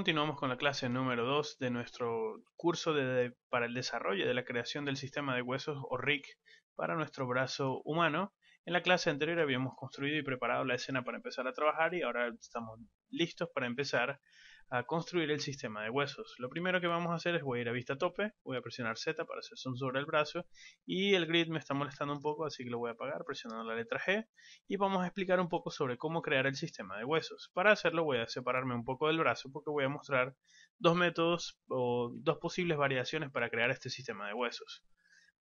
Continuamos con la clase número 2 de nuestro curso para el desarrollo de la creación del sistema de huesos o RIC para nuestro brazo humano. En la clase anterior habíamos construido y preparado la escena para empezar a trabajar y ahora estamos listos para empezar a construir el sistema de huesos. Lo primero que vamos a hacer es voy a ir a vista tope, voy a presionar Z para hacer zoom sobre el brazo y el grid me está molestando un poco así que lo voy a apagar presionando la letra G y vamos a explicar un poco sobre cómo crear el sistema de huesos. Para hacerlo voy a separarme un poco del brazo porque voy a mostrar dos métodos o dos posibles variaciones para crear este sistema de huesos.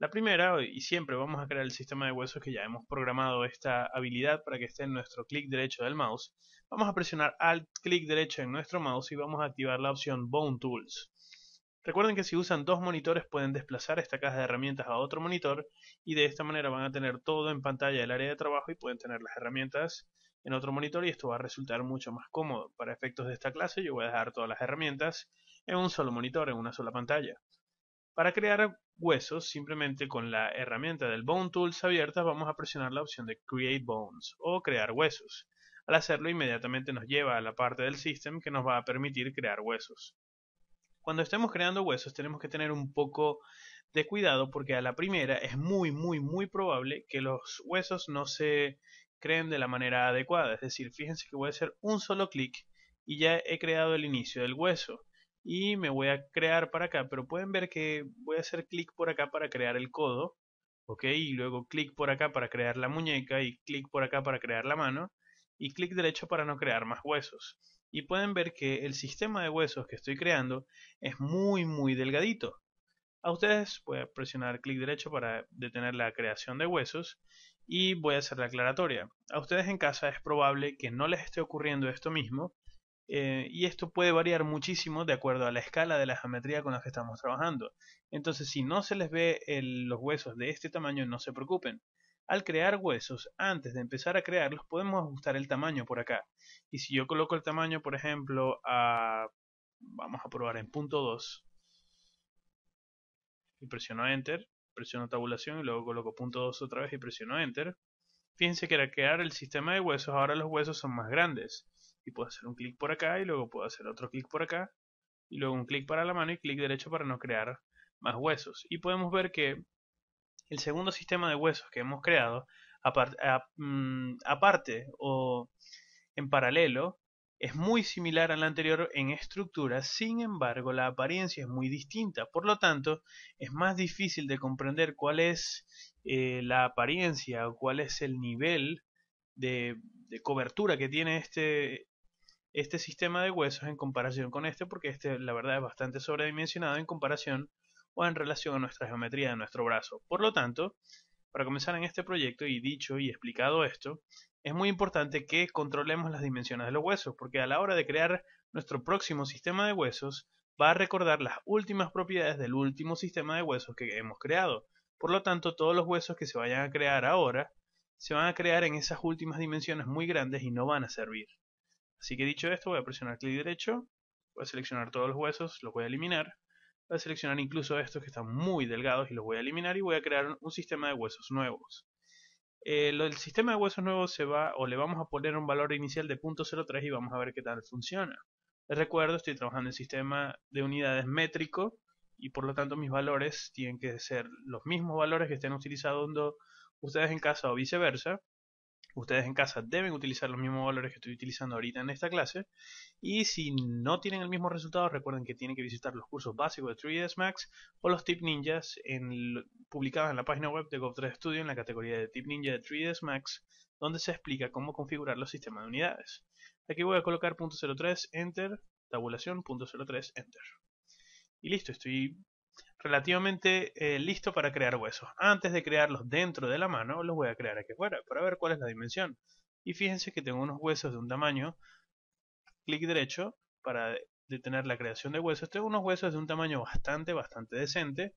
La primera, y siempre vamos a crear el sistema de huesos que ya hemos programado esta habilidad para que esté en nuestro clic derecho del mouse. Vamos a presionar Alt clic derecho en nuestro mouse y vamos a activar la opción Bone Tools. Recuerden que si usan dos monitores pueden desplazar esta caja de herramientas a otro monitor y de esta manera van a tener todo en pantalla el área de trabajo y pueden tener las herramientas en otro monitor y esto va a resultar mucho más cómodo. Para efectos de esta clase yo voy a dejar todas las herramientas en un solo monitor, en una sola pantalla. Para crear huesos, simplemente con la herramienta del Bone Tools abierta, vamos a presionar la opción de Create Bones o Crear Huesos. Al hacerlo, inmediatamente nos lleva a la parte del System que nos va a permitir crear huesos. Cuando estemos creando huesos, tenemos que tener un poco de cuidado porque a la primera es muy, muy, muy probable que los huesos no se creen de la manera adecuada. Es decir, fíjense que voy a hacer un solo clic y ya he creado el inicio del hueso y me voy a crear para acá, pero pueden ver que voy a hacer clic por acá para crear el codo, ok, y luego clic por acá para crear la muñeca y clic por acá para crear la mano y clic derecho para no crear más huesos. Y pueden ver que el sistema de huesos que estoy creando es muy muy delgadito. A ustedes voy a presionar clic derecho para detener la creación de huesos y voy a hacer la aclaratoria. A ustedes en casa es probable que no les esté ocurriendo esto mismo, eh, y esto puede variar muchísimo de acuerdo a la escala de la geometría con la que estamos trabajando. Entonces, si no se les ve los huesos de este tamaño, no se preocupen. Al crear huesos, antes de empezar a crearlos, podemos ajustar el tamaño por acá. Y si yo coloco el tamaño, por ejemplo, a... Vamos a probar en punto 2. Y presiono Enter, presiono tabulación y luego coloco punto 2 otra vez y presiono Enter. Fíjense que al crear el sistema de huesos, ahora los huesos son más grandes y puedo hacer un clic por acá y luego puedo hacer otro clic por acá y luego un clic para la mano y clic derecho para no crear más huesos. Y podemos ver que el segundo sistema de huesos que hemos creado, mm, aparte o en paralelo, es muy similar al anterior en estructura, sin embargo la apariencia es muy distinta, por lo tanto es más difícil de comprender cuál es eh, la apariencia o cuál es el nivel de cobertura que tiene este, este sistema de huesos en comparación con este, porque este la verdad es bastante sobredimensionado en comparación o en relación a nuestra geometría de nuestro brazo. Por lo tanto, para comenzar en este proyecto y dicho y explicado esto, es muy importante que controlemos las dimensiones de los huesos, porque a la hora de crear nuestro próximo sistema de huesos, va a recordar las últimas propiedades del último sistema de huesos que hemos creado. Por lo tanto, todos los huesos que se vayan a crear ahora se van a crear en esas últimas dimensiones muy grandes y no van a servir. Así que dicho esto, voy a presionar clic derecho, voy a seleccionar todos los huesos, los voy a eliminar. Voy a seleccionar incluso estos que están muy delgados y los voy a eliminar y voy a crear un sistema de huesos nuevos. Eh, El sistema de huesos nuevos se va o le vamos a poner un valor inicial de .03 y vamos a ver qué tal funciona. Les recuerdo, estoy trabajando en sistema de unidades métrico y por lo tanto mis valores tienen que ser los mismos valores que estén utilizando ustedes en casa o viceversa. Ustedes en casa deben utilizar los mismos valores que estoy utilizando ahorita en esta clase. Y si no tienen el mismo resultado, recuerden que tienen que visitar los cursos básicos de 3ds Max o los Tip Ninjas publicados en la página web de Gov3 Studio en la categoría de Tip Ninja de 3ds Max, donde se explica cómo configurar los sistemas de unidades. Aquí voy a colocar .03 Enter, tabulación .03 Enter. Y listo, estoy relativamente eh, listo para crear huesos. Antes de crearlos dentro de la mano, los voy a crear aquí afuera para ver cuál es la dimensión. Y fíjense que tengo unos huesos de un tamaño, clic derecho para detener la creación de huesos. Tengo unos huesos de un tamaño bastante, bastante decente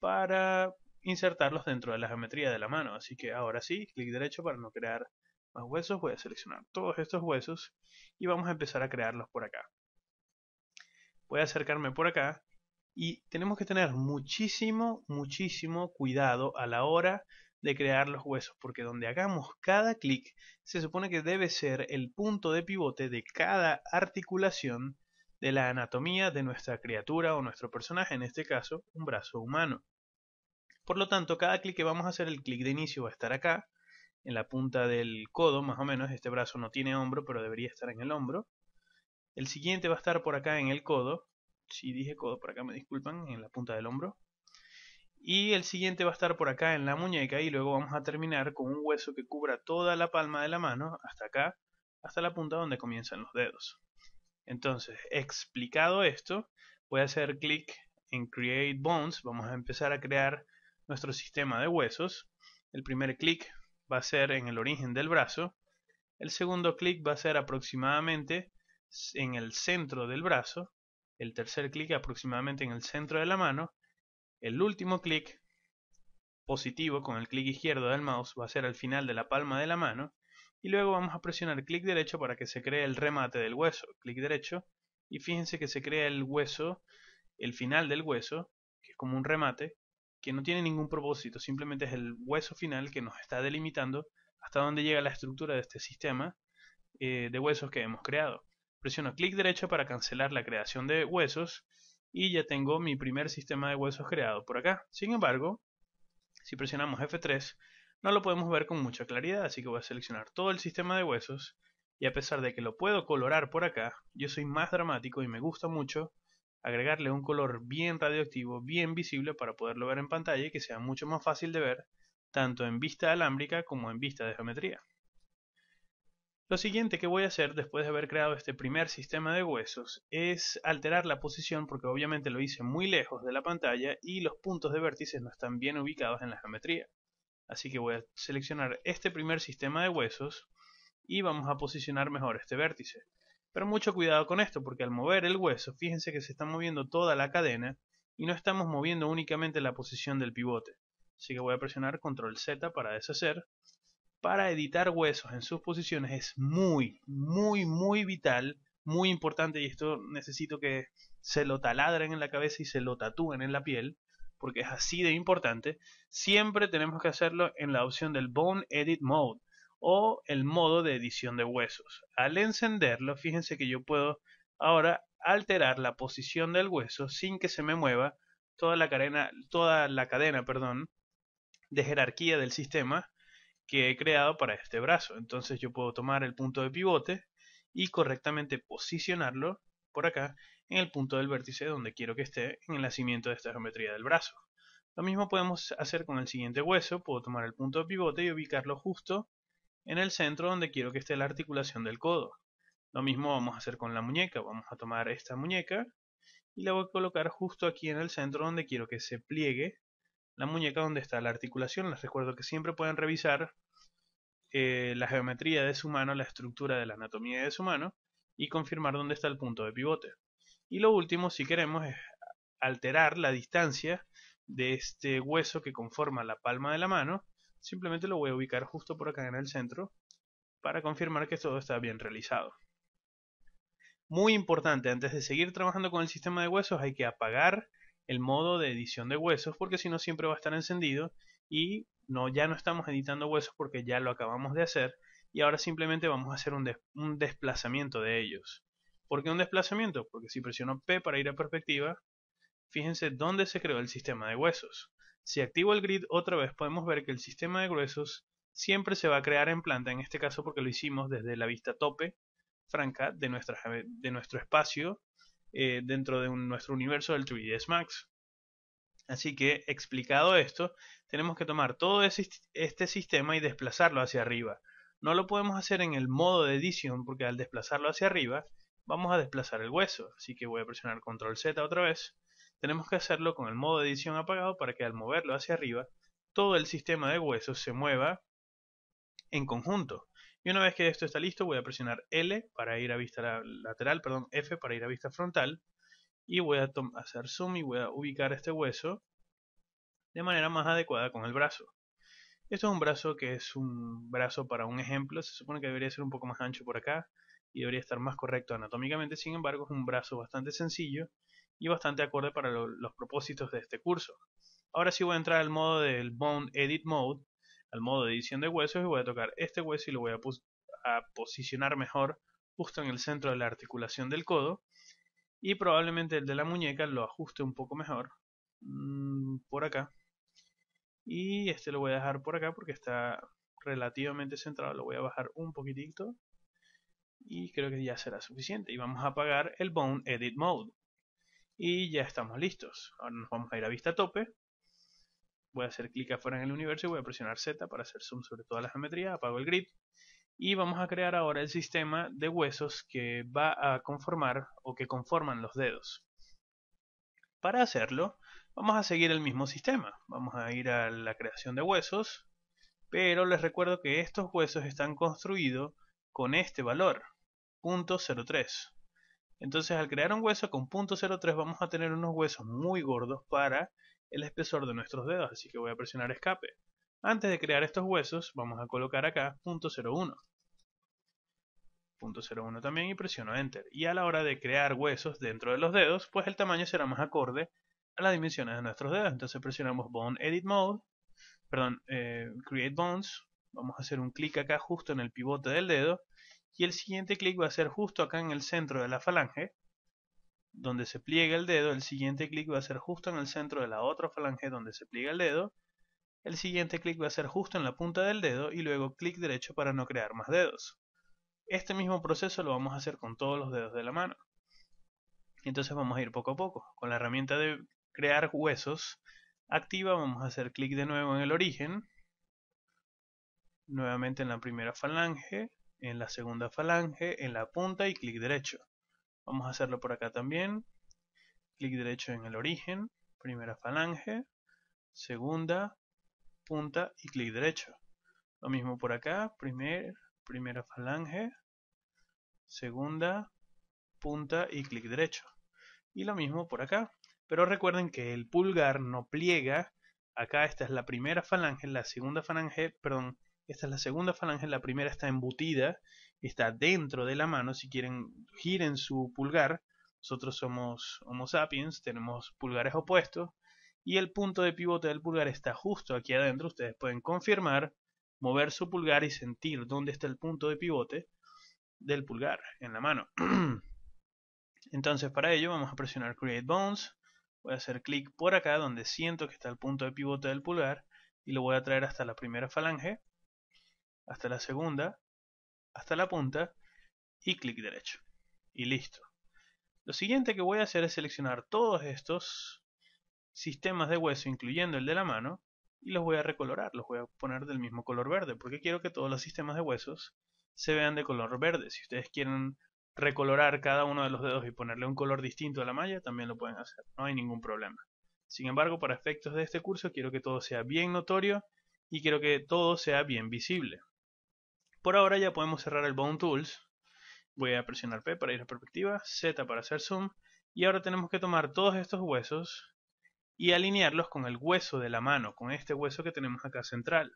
para insertarlos dentro de la geometría de la mano. Así que ahora sí, clic derecho para no crear más huesos, voy a seleccionar todos estos huesos y vamos a empezar a crearlos por acá. Voy a acercarme por acá y tenemos que tener muchísimo, muchísimo cuidado a la hora de crear los huesos, porque donde hagamos cada clic se supone que debe ser el punto de pivote de cada articulación de la anatomía de nuestra criatura o nuestro personaje, en este caso un brazo humano. Por lo tanto, cada clic que vamos a hacer, el clic de inicio va a estar acá, en la punta del codo más o menos, este brazo no tiene hombro pero debería estar en el hombro. El siguiente va a estar por acá en el codo, si dije codo por acá me disculpan, en la punta del hombro. Y el siguiente va a estar por acá en la muñeca y luego vamos a terminar con un hueso que cubra toda la palma de la mano hasta acá, hasta la punta donde comienzan los dedos. Entonces, explicado esto, voy a hacer clic en Create Bones, vamos a empezar a crear nuestro sistema de huesos. El primer clic va a ser en el origen del brazo, el segundo clic va a ser aproximadamente en el centro del brazo el tercer clic aproximadamente en el centro de la mano, el último clic positivo con el clic izquierdo del mouse va a ser al final de la palma de la mano y luego vamos a presionar clic derecho para que se cree el remate del hueso, clic derecho y fíjense que se crea el hueso, el final del hueso, que es como un remate, que no tiene ningún propósito, simplemente es el hueso final que nos está delimitando hasta dónde llega la estructura de este sistema eh, de huesos que hemos creado. Presiono clic derecho para cancelar la creación de huesos y ya tengo mi primer sistema de huesos creado por acá. Sin embargo, si presionamos F3, no lo podemos ver con mucha claridad, así que voy a seleccionar todo el sistema de huesos y a pesar de que lo puedo colorar por acá, yo soy más dramático y me gusta mucho agregarle un color bien radioactivo, bien visible para poderlo ver en pantalla y que sea mucho más fácil de ver tanto en vista alámbrica como en vista de geometría. Lo siguiente que voy a hacer después de haber creado este primer sistema de huesos es alterar la posición porque obviamente lo hice muy lejos de la pantalla y los puntos de vértices no están bien ubicados en la geometría. Así que voy a seleccionar este primer sistema de huesos y vamos a posicionar mejor este vértice. Pero mucho cuidado con esto porque al mover el hueso, fíjense que se está moviendo toda la cadena y no estamos moviendo únicamente la posición del pivote. Así que voy a presionar control Z para deshacer para editar huesos en sus posiciones es muy, muy, muy vital, muy importante y esto necesito que se lo taladren en la cabeza y se lo tatúen en la piel porque es así de importante, siempre tenemos que hacerlo en la opción del Bone Edit Mode o el modo de edición de huesos. Al encenderlo, fíjense que yo puedo ahora alterar la posición del hueso sin que se me mueva toda la cadena, toda la cadena perdón, de jerarquía del sistema que he creado para este brazo. Entonces yo puedo tomar el punto de pivote y correctamente posicionarlo por acá en el punto del vértice donde quiero que esté en el nacimiento de esta geometría del brazo. Lo mismo podemos hacer con el siguiente hueso, puedo tomar el punto de pivote y ubicarlo justo en el centro donde quiero que esté la articulación del codo. Lo mismo vamos a hacer con la muñeca, vamos a tomar esta muñeca y la voy a colocar justo aquí en el centro donde quiero que se pliegue la muñeca donde está la articulación. Les recuerdo que siempre pueden revisar eh, la geometría de su mano, la estructura de la anatomía de su mano y confirmar dónde está el punto de pivote. Y lo último, si queremos, es alterar la distancia de este hueso que conforma la palma de la mano. Simplemente lo voy a ubicar justo por acá en el centro para confirmar que todo está bien realizado. Muy importante, antes de seguir trabajando con el sistema de huesos hay que apagar el modo de edición de huesos porque si no siempre va a estar encendido y no ya no estamos editando huesos porque ya lo acabamos de hacer y ahora simplemente vamos a hacer un, desplazamiento de ellos. ¿Por qué un desplazamiento? Porque si presiono P para ir a perspectiva, fíjense dónde se creó el sistema de huesos. Si activo el grid otra vez podemos ver que el sistema de huesos siempre se va a crear en planta, en este caso porque lo hicimos desde la vista tope franca de, nuestra, de nuestro espacio eh, dentro de nuestro universo del 3ds Max. Así que, explicado esto, tenemos que tomar todo este sistema y desplazarlo hacia arriba. No lo podemos hacer en el modo de edición porque al desplazarlo hacia arriba vamos a desplazar el hueso. Así que voy a presionar control Z otra vez. Tenemos que hacerlo con el modo de edición apagado para que al moverlo hacia arriba todo el sistema de huesos se mueva en conjunto. Y una vez que esto está listo, voy a presionar L para ir a vista lateral, perdón, F para ir a vista frontal. Y voy a hacer zoom y voy a ubicar este hueso de manera más adecuada con el brazo. Esto es un brazo que es un brazo para un ejemplo, se supone que debería ser un poco más ancho por acá y debería estar más correcto anatómicamente, sin embargo es un brazo bastante sencillo y bastante acorde para los propósitos de este curso. Ahora sí voy a entrar al modo del Bone Edit Mode al modo de edición de huesos y voy a tocar este hueso y lo voy a, posicionar mejor justo en el centro de la articulación del codo y probablemente el de la muñeca lo ajuste un poco mejor mm, por acá y este lo voy a dejar por acá porque está relativamente centrado lo voy a bajar un poquitito y creo que ya será suficiente y vamos a apagar el Bone Edit Mode y ya estamos listos ahora nos vamos a ir a vista tope voy a hacer clic afuera en el universo y voy a presionar Z para hacer zoom sobre toda la geometría, apago el grid y vamos a crear ahora el sistema de huesos que va a conformar o que conforman los dedos. Para hacerlo vamos a seguir el mismo sistema, vamos a ir a la creación de huesos, pero les recuerdo que estos huesos están construidos con este valor, .03 Entonces al crear un hueso con .03 vamos a tener unos huesos muy gordos para el espesor de nuestros dedos, así que voy a presionar escape. Antes de crear estos huesos, vamos a colocar acá .01. .01 también y presiono Enter. Y a la hora de crear huesos dentro de los dedos, pues el tamaño será más acorde a las dimensiones de nuestros dedos. Entonces presionamos Bone Edit Mode, perdón, eh, Create Bones. Vamos a hacer un clic acá justo en el pivote del dedo. Y el siguiente clic va a ser justo acá en el centro de la falange donde se pliega el dedo, el siguiente clic va a ser justo en el centro de la otra falange donde se pliega el dedo, el siguiente clic va a ser justo en la punta del dedo y luego clic derecho para no crear más dedos. Este mismo proceso lo vamos a hacer con todos los dedos de la mano. Entonces vamos a ir poco a poco. Con la herramienta de crear huesos activa vamos a hacer clic de nuevo en el origen, nuevamente en la primera falange, en la segunda falange, en la punta y clic derecho. Vamos a hacerlo por acá también. Clic derecho en el origen, primera falange, segunda, punta y clic derecho. Lo mismo por acá, primer, primera falange, segunda, punta y clic derecho. Y lo mismo por acá. Pero recuerden que el pulgar no pliega. Acá esta es la primera falange, la segunda falange, perdón, esta es la segunda falange, la primera está embutida está dentro de la mano, si quieren giren su pulgar, nosotros somos Homo sapiens, tenemos pulgares opuestos y el punto de pivote del pulgar está justo aquí adentro, ustedes pueden confirmar, mover su pulgar y sentir dónde está el punto de pivote del pulgar en la mano. Entonces para ello vamos a presionar Create Bones, voy a hacer clic por acá donde siento que está el punto de pivote del pulgar y lo voy a traer hasta la primera falange, hasta la segunda, hasta la punta y clic derecho. Y listo. Lo siguiente que voy a hacer es seleccionar todos estos sistemas de hueso, incluyendo el de la mano, y los voy a recolorar, los voy a poner del mismo color verde, porque quiero que todos los sistemas de huesos se vean de color verde. Si ustedes quieren recolorar cada uno de los dedos y ponerle un color distinto a la malla, también lo pueden hacer, no hay ningún problema. Sin embargo, para efectos de este curso quiero que todo sea bien notorio y quiero que todo sea bien visible. Por ahora ya podemos cerrar el Bone Tools. Voy a presionar P para ir a perspectiva, Z para hacer zoom. Y ahora tenemos que tomar todos estos huesos y alinearlos con el hueso de la mano, con este hueso que tenemos acá central.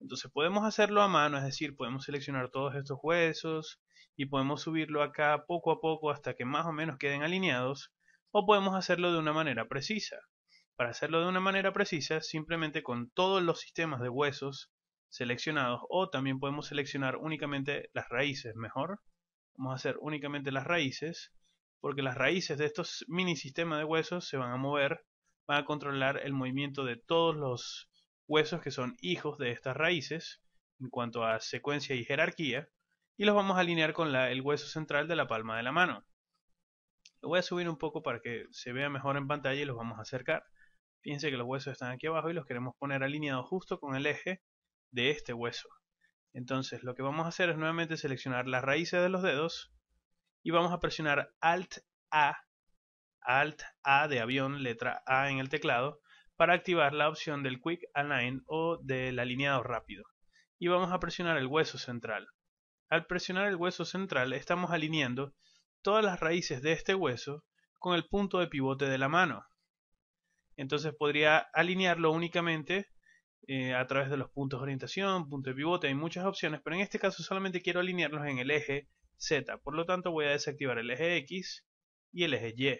Entonces podemos hacerlo a mano, es decir, podemos seleccionar todos estos huesos y podemos subirlo acá poco a poco hasta que más o menos queden alineados, o podemos hacerlo de una manera precisa. Para hacerlo de una manera precisa, simplemente con todos los sistemas de huesos seleccionados o también podemos seleccionar únicamente las raíces mejor vamos a hacer únicamente las raíces porque las raíces de estos mini sistemas de huesos se van a mover van a controlar el movimiento de todos los huesos que son hijos de estas raíces en cuanto a secuencia y jerarquía y los vamos a alinear con el hueso central de la palma de la mano lo voy a subir un poco para que se vea mejor en pantalla y los vamos a acercar fíjense que los huesos están aquí abajo y los queremos poner alineados justo con el eje de este hueso. Entonces lo que vamos a hacer es nuevamente seleccionar las raíces de los dedos y vamos a presionar Alt A, Alt A de avión, letra A en el teclado, para activar la opción del Quick Align o del alineado rápido. Y vamos a presionar el hueso central. Al presionar el hueso central estamos alineando todas las raíces de este hueso con el punto de pivote de la mano. Entonces podría alinearlo únicamente eh, a través de los puntos de orientación, punto de pivote, hay muchas opciones, pero en este caso solamente quiero alinearlos en el eje Z, por lo tanto voy a desactivar el eje X y el eje Y.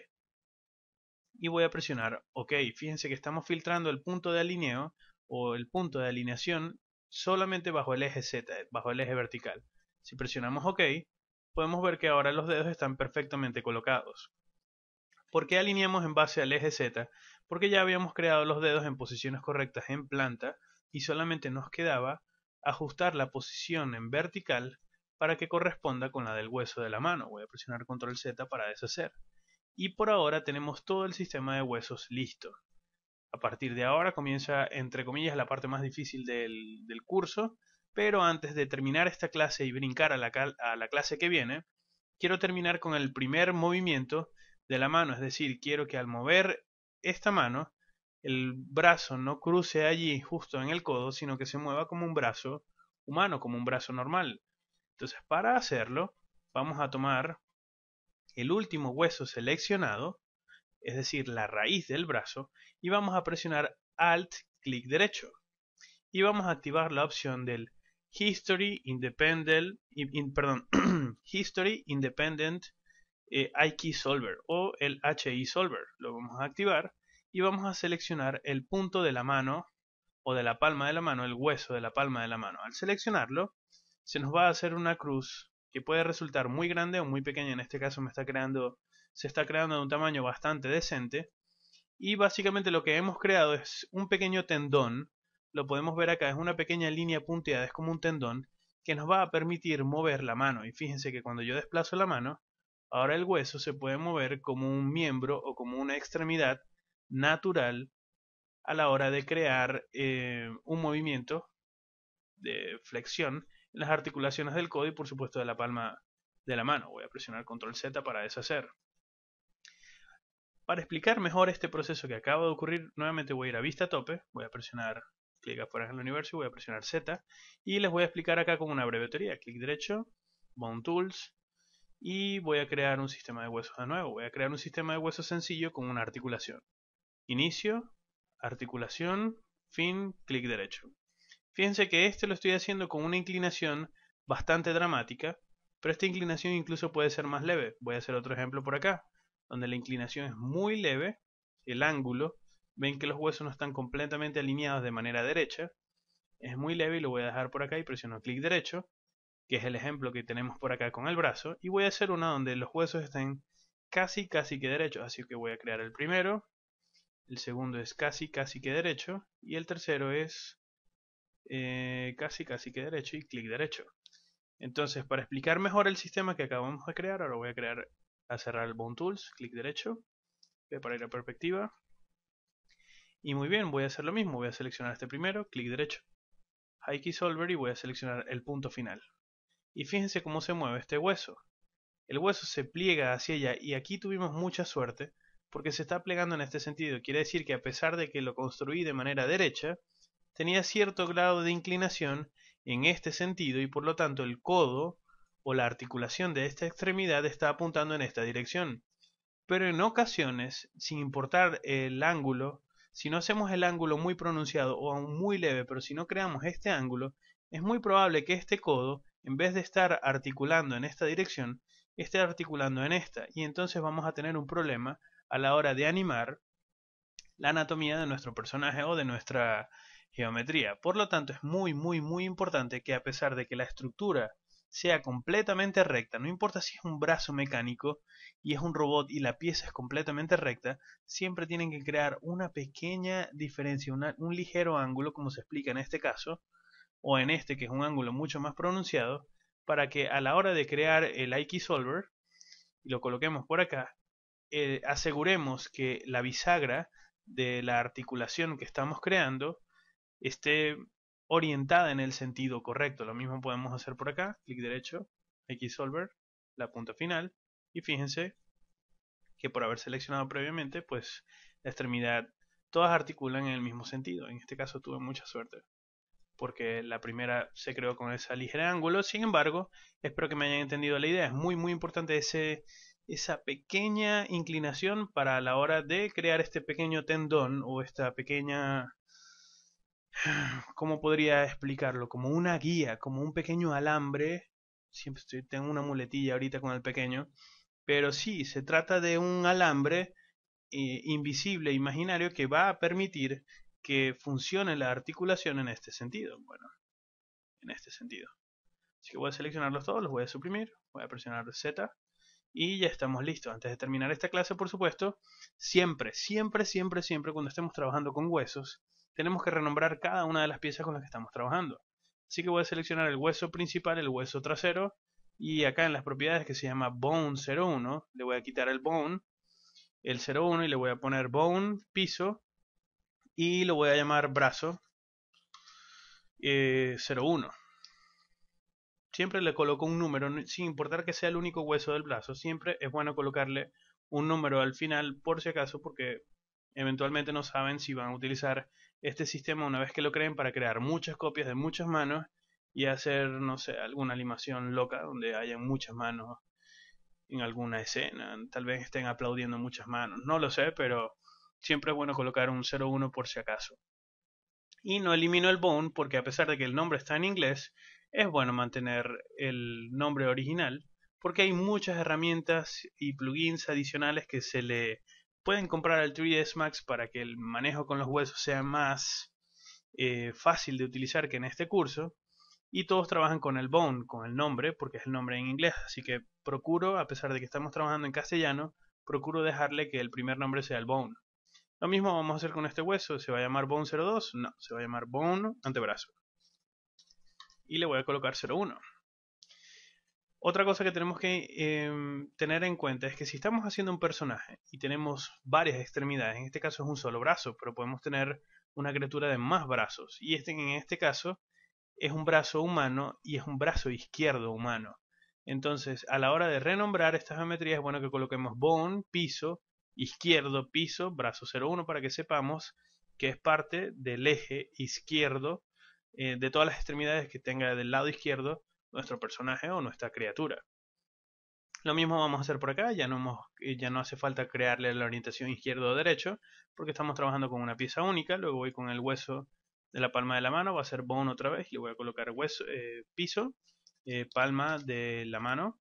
Y voy a presionar OK. Fíjense que estamos filtrando el punto de alineo o el punto de alineación solamente bajo el eje Z, bajo el eje vertical. Si presionamos OK, podemos ver que ahora los dedos están perfectamente colocados. ¿Por qué alineamos en base al eje Z? Porque ya habíamos creado los dedos en posiciones correctas en planta y solamente nos quedaba ajustar la posición en vertical para que corresponda con la del hueso de la mano. Voy a presionar control Z para deshacer. Y por ahora tenemos todo el sistema de huesos listo. A partir de ahora comienza, entre comillas, la parte más difícil del, curso, pero antes de terminar esta clase y brincar a la clase que viene, quiero terminar con el primer movimiento de la mano, es decir, quiero que al mover esta mano, el brazo no cruce allí justo en el codo, sino que se mueva como un brazo humano, como un brazo normal. Entonces, para hacerlo, vamos a tomar el último hueso seleccionado, es decir, la raíz del brazo, y vamos a presionar Alt, clic derecho. Y vamos a activar la opción del History Independent, perdón, History Independent eh, IKEY Solver o el HI Solver. Lo vamos a activar y vamos a seleccionar el punto de la mano o de la palma de la mano, el hueso de la palma de la mano. Al seleccionarlo, se nos va a hacer una cruz que puede resultar muy grande o muy pequeña. En este caso me está creando, se está creando de un tamaño bastante decente. Y básicamente lo que hemos creado es un pequeño tendón. Lo podemos ver acá, es una pequeña línea punteada, es como un tendón que nos va a permitir mover la mano. Y fíjense que cuando yo desplazo la mano, Ahora el hueso se puede mover como un miembro o como una extremidad natural a la hora de crear eh, un movimiento de flexión en las articulaciones del codo y por supuesto de la palma de la mano. Voy a presionar control Z para deshacer. Para explicar mejor este proceso que acaba de ocurrir, nuevamente voy a ir a vista tope, voy a presionar clic afuera en el universo, voy a presionar Z y les voy a explicar acá con una breve Clic derecho, Bone Tools, y voy a crear un sistema de huesos de nuevo. Voy a crear un sistema de huesos sencillo con una articulación. Inicio, articulación, fin, clic derecho. Fíjense que este lo estoy haciendo con una inclinación bastante dramática, pero esta inclinación incluso puede ser más leve. Voy a hacer otro ejemplo por acá, donde la inclinación es muy leve, el ángulo, ven que los huesos no están completamente alineados de manera derecha, es muy leve y lo voy a dejar por acá y presiono clic derecho que es el ejemplo que tenemos por acá con el brazo, y voy a hacer una donde los huesos estén casi, casi que derechos, así que voy a crear el primero, el segundo es casi, casi que derecho, y el tercero es eh, casi, casi que derecho y clic derecho. Entonces, para explicar mejor el sistema que acabamos de crear, ahora voy a crear, a cerrar el Bone Tools, clic derecho, a ir la perspectiva. Y muy bien, voy a hacer lo mismo, voy a seleccionar este primero, clic derecho, High Key Solver y voy a seleccionar el punto final. Y fíjense cómo se mueve este hueso. El hueso se pliega hacia ella y aquí tuvimos mucha suerte porque se está plegando en este sentido. Quiere decir que a pesar de que lo construí de manera derecha, tenía cierto grado de inclinación en este sentido y por lo tanto el codo o la articulación de esta extremidad está apuntando en esta dirección. Pero en ocasiones, sin importar el ángulo, si no hacemos el ángulo muy pronunciado o aún muy leve, pero si no creamos este ángulo, es muy probable que este codo en vez de estar articulando en esta dirección, esté articulando en esta. Y entonces vamos a tener un problema a la hora de animar la anatomía de nuestro personaje o de nuestra geometría. Por lo tanto, es muy, muy, muy importante que a pesar de que la estructura sea completamente recta, no importa si es un brazo mecánico y es un robot y la pieza es completamente recta, siempre tienen que crear una pequeña diferencia, un ligero ángulo, como se explica en este caso, o en este que es un ángulo mucho más pronunciado, para que a la hora de crear el IK Solver, y lo coloquemos por acá, eh, aseguremos que la bisagra de la articulación que estamos creando esté orientada en el sentido correcto. Lo mismo podemos hacer por acá, clic derecho, X Solver, la punta final, y fíjense que por haber seleccionado previamente, pues la extremidad, todas articulan en el mismo sentido. En este caso tuve mucha suerte porque la primera se creó con ese ligera ángulo. Sin embargo, espero que me hayan entendido la idea. Es muy, muy importante ese, esa pequeña inclinación para la hora de crear este pequeño tendón o esta pequeña... ¿Cómo podría explicarlo? Como una guía, como un pequeño alambre. Siempre tengo una muletilla ahorita con el pequeño. Pero sí, se trata de un alambre eh, invisible, imaginario, que va a permitir que funcione la articulación en este sentido. Bueno, en este sentido. Así que voy a seleccionarlos todos, los voy a suprimir, voy a presionar Z y ya estamos listos. Antes de terminar esta clase, por supuesto, siempre, siempre, siempre, siempre cuando estemos trabajando con huesos, tenemos que renombrar cada una de las piezas con las que estamos trabajando. Así que voy a seleccionar el hueso principal, el hueso trasero, y acá en las propiedades que se llama bone 01, le voy a quitar el bone, el 01 y le voy a poner bone piso y lo voy a llamar brazo 01. Eh, siempre le coloco un número, sin importar que sea el único hueso del brazo, siempre es bueno colocarle un número al final por si acaso porque eventualmente no saben si van a utilizar este sistema una vez que lo creen para crear muchas copias de muchas manos y hacer, no sé, alguna animación loca donde haya muchas manos en alguna escena. Tal vez estén aplaudiendo muchas manos. No lo sé, pero siempre es bueno colocar un 01 por si acaso. Y no elimino el bone porque a pesar de que el nombre está en inglés, es bueno mantener el nombre original porque hay muchas herramientas y plugins adicionales que se le pueden comprar al 3ds Max para que el manejo con los huesos sea más eh, fácil de utilizar que en este curso. Y todos trabajan con el bone, con el nombre, porque es el nombre en inglés. Así que procuro, a pesar de que estamos trabajando en castellano, procuro dejarle que el primer nombre sea el bone. Lo mismo vamos a hacer con este hueso. ¿Se va a llamar bone 02? No, se va a llamar bone antebrazo. Y le voy a colocar 01. Otra cosa que tenemos que em, tener en cuenta es que si estamos haciendo un personaje y tenemos varias extremidades, en este caso es un solo brazo, pero podemos tener una criatura de más brazos. Y este en este caso es un brazo humano y es un brazo izquierdo humano. Entonces, a la hora de renombrar esta geometría es bueno que coloquemos bone, piso, izquierdo piso, brazo 01 para que sepamos que es parte del eje izquierdo eh, de todas las extremidades que tenga del lado izquierdo nuestro personaje o nuestra criatura. Lo mismo vamos a hacer por acá, ya no, eh, ya no hace falta crearle la orientación izquierdo o derecho, porque estamos trabajando con una pieza única, luego voy con el hueso de la palma de la mano, va a ser bone otra vez, le voy a colocar hueso, eh, piso, palma de la mano.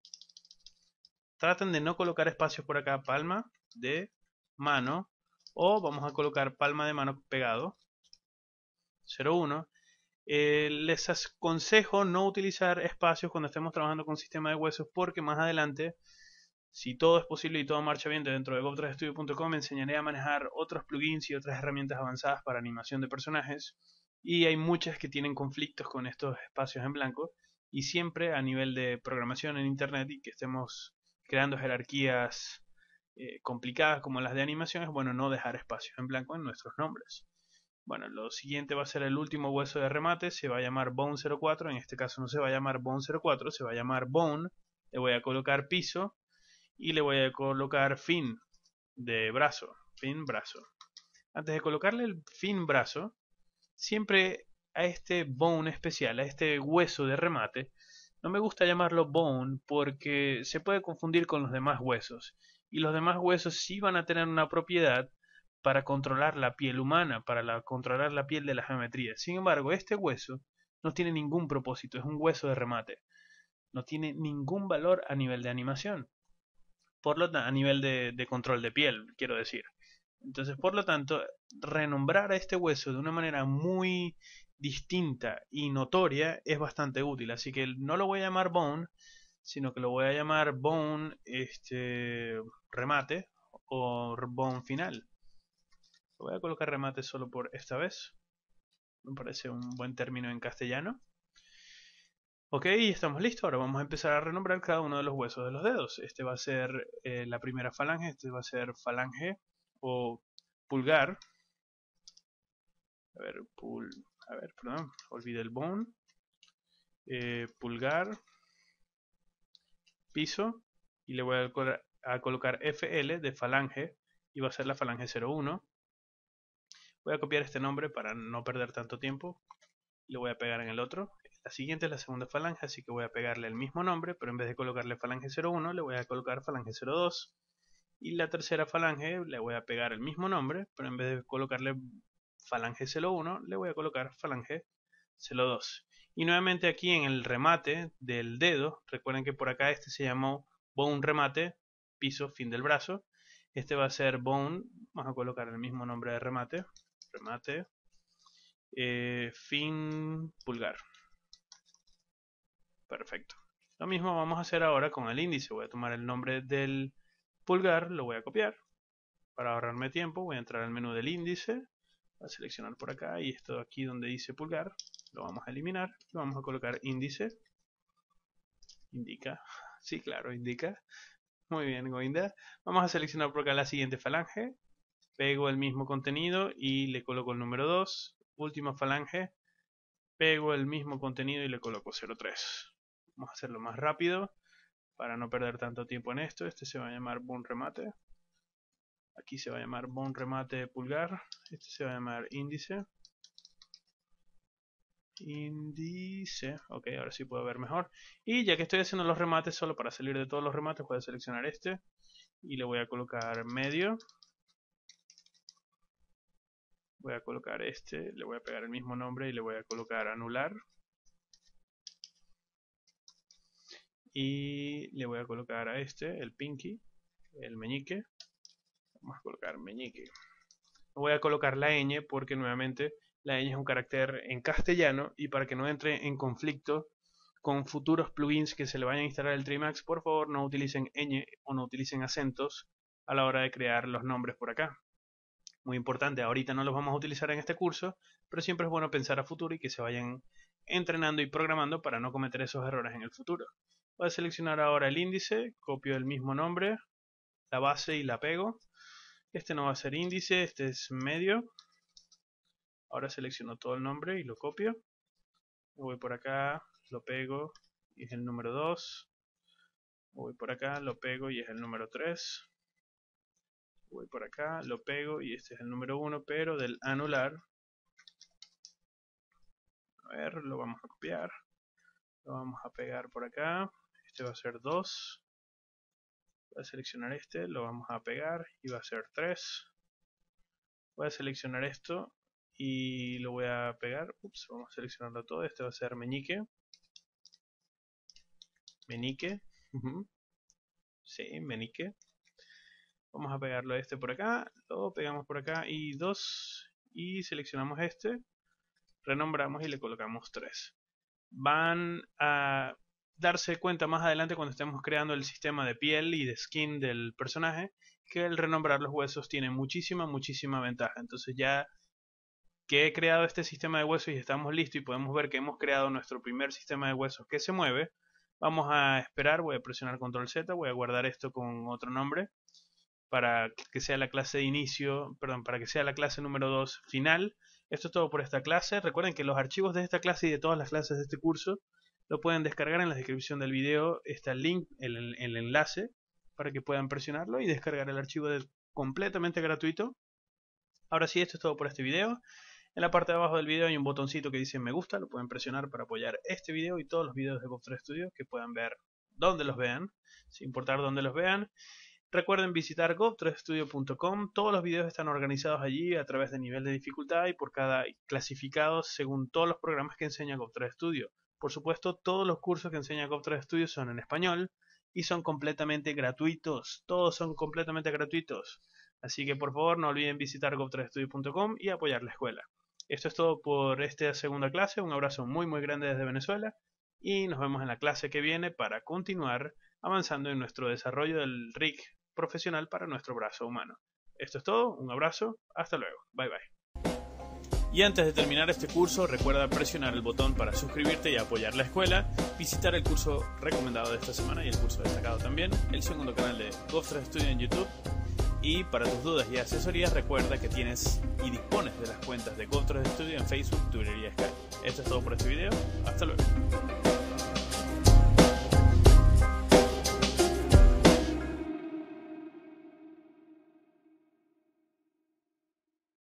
Traten de no colocar espacios por acá, palma, de mano o vamos a colocar palma de mano pegado 01 eh, les aconsejo no utilizar espacios cuando estemos trabajando con sistema de huesos porque más adelante si todo es posible y todo marcha bien dentro de gov3studio.com, enseñaré a manejar otros plugins y otras herramientas avanzadas para animación de personajes y hay muchas que tienen conflictos con estos espacios en blanco y siempre a nivel de programación en internet y que estemos creando jerarquías eh, complicadas como las de animación es, bueno, no dejar espacios en blanco en nuestros nombres. Bueno, lo siguiente va a ser el último hueso de remate, se va a llamar Bone 04, en este caso no se va a llamar Bone 04, se va a llamar Bone, le voy a colocar piso y le voy a colocar fin de brazo, fin brazo. Antes de colocarle el fin brazo, siempre a este bone especial, a este hueso de remate, no me gusta llamarlo bone porque se puede confundir con los demás huesos y los demás huesos sí van a tener una propiedad para controlar la piel humana, para controlar la piel de la geometría. Sin embargo, este hueso no tiene ningún propósito, es un hueso de remate. No tiene ningún valor a nivel de animación. Por lo a nivel de, de control de piel, quiero decir. Entonces, por lo tanto, renombrar a este hueso de una manera muy distinta y notoria es bastante útil. Así que no lo voy a llamar bone, sino que lo voy a llamar bone este, remate o bone final. Lo voy a colocar remate solo por esta vez. Me parece un buen término en castellano. Ok, estamos listos. Ahora vamos a empezar a renombrar cada uno de los huesos de los dedos. Este va a ser eh, la primera falange, este va a ser falange o pulgar. A ver, pul a ver, perdón, olvidé el bone. Eh, pulgar, piso y le voy a, colocar FL de falange y va a ser la falange 01. Voy a copiar este nombre para no perder tanto tiempo. Le voy a pegar en el otro. La siguiente es la segunda falange, así que voy a pegarle el mismo nombre, pero en vez de colocarle falange 01, le voy a colocar falange 02. Y la tercera falange le voy a pegar el mismo nombre, pero en vez de colocarle falange 01, le voy a colocar falange 02. Y nuevamente aquí en el remate del dedo, recuerden que por acá este se llamó bone remate, piso, fin del brazo. Este va a ser bone, vamos a colocar el mismo nombre de remate, remate, eh, fin pulgar. Perfecto. Lo mismo vamos a hacer ahora con el índice. Voy a tomar el nombre del pulgar, lo voy a copiar. Para ahorrarme tiempo voy a entrar al menú del índice, voy a seleccionar por acá y esto aquí donde dice pulgar, lo vamos a eliminar. Lo vamos a colocar índice. Indica. Sí, claro, indica. Muy bien, Goinda. Vamos a seleccionar por acá la siguiente falange. Pego el mismo contenido y le coloco el número 2. Última falange. Pego el mismo contenido y le coloco 03. Vamos a hacerlo más rápido para no perder tanto tiempo en esto. Este se va a llamar boom Remate. Aquí se va a llamar boom Remate Pulgar. Este se va a llamar Índice. Índice. Ok, ahora sí puedo ver mejor. Y ya que estoy haciendo los remates, solo para salir de todos los remates, voy a seleccionar este. Y le voy a colocar medio. Voy a colocar este, le voy a pegar el mismo nombre y le voy a colocar anular. Y le voy a colocar a este, el pinky, el meñique. Vamos a colocar meñique. voy a colocar la ñ porque nuevamente la ñ es un carácter en castellano y para que no entre en conflicto con futuros plugins que se le vayan a instalar el Trimax, por favor no utilicen ñ o no utilicen acentos a la hora de crear los nombres por acá. Muy importante, ahorita no los vamos a utilizar en este curso, pero siempre es bueno pensar a futuro y que se vayan entrenando y programando para no cometer esos errores en el futuro. Voy a seleccionar ahora el índice, copio el mismo nombre, la base y la pego. Este no va a ser índice, este es medio. Ahora selecciono todo el nombre y lo copio. Voy por acá, lo pego y es el número 2. Voy por acá, lo pego y es el número 3. Voy por acá, lo pego y este es el número 1, pero del anular. A ver, lo vamos a copiar. Lo vamos a pegar por acá. Este va a ser 2. Voy a seleccionar este, lo vamos a pegar y va a ser 3. Voy a seleccionar esto y lo voy a pegar. Ups, vamos a seleccionarlo todo. Este va a ser meñique. Meñique. si, Sí, meñique. Vamos a pegarlo a este por acá. Lo pegamos por acá y dos. Y seleccionamos este. Renombramos y le colocamos tres. Van a darse cuenta más adelante cuando estemos creando el sistema de piel y de skin del personaje que el renombrar los huesos tiene muchísima, muchísima ventaja. Entonces ya que he creado este sistema de huesos y estamos listos y podemos ver que hemos creado nuestro primer sistema de huesos que se mueve, vamos a esperar, voy a presionar control Z, voy a guardar esto con otro nombre para que sea la clase de inicio, perdón, para que sea la clase número 2 final. Esto es todo por esta clase. Recuerden que los archivos de esta clase y de todas las clases de este curso lo pueden descargar en la descripción del video, está el link, el, el enlace para que puedan presionarlo y descargar el archivo completamente gratuito. Ahora sí, esto es todo por este video. En la parte de abajo del video hay un botoncito que dice me gusta, lo pueden presionar para apoyar este video y todos los videos de GoFre Studio que puedan ver donde los vean, sin importar donde los vean. Recuerden visitar go todos los videos están organizados allí a través de nivel de dificultad y por cada clasificado según todos los programas que enseña 3 Studio. Por supuesto, todos los cursos que enseña 3 Studio son en español y son completamente gratuitos, todos son completamente gratuitos. Así que por favor no olviden visitar go y apoyar la escuela. Esto es todo por esta segunda clase. Un abrazo muy muy grande desde Venezuela y nos vemos en la clase que viene para continuar avanzando en nuestro desarrollo del RIC profesional para nuestro brazo humano. Esto es todo, un abrazo, hasta luego, bye bye. Y antes de terminar este curso, recuerda presionar el botón para suscribirte y apoyar la escuela, visitar el curso recomendado de esta semana y el curso destacado también, el segundo canal de 3 Studio en YouTube y para tus dudas y asesorías recuerda que tienes y dispones de las cuentas de Contras de Estudio en Facebook, Twitter y Skype. Esto es todo por este video. Hasta luego.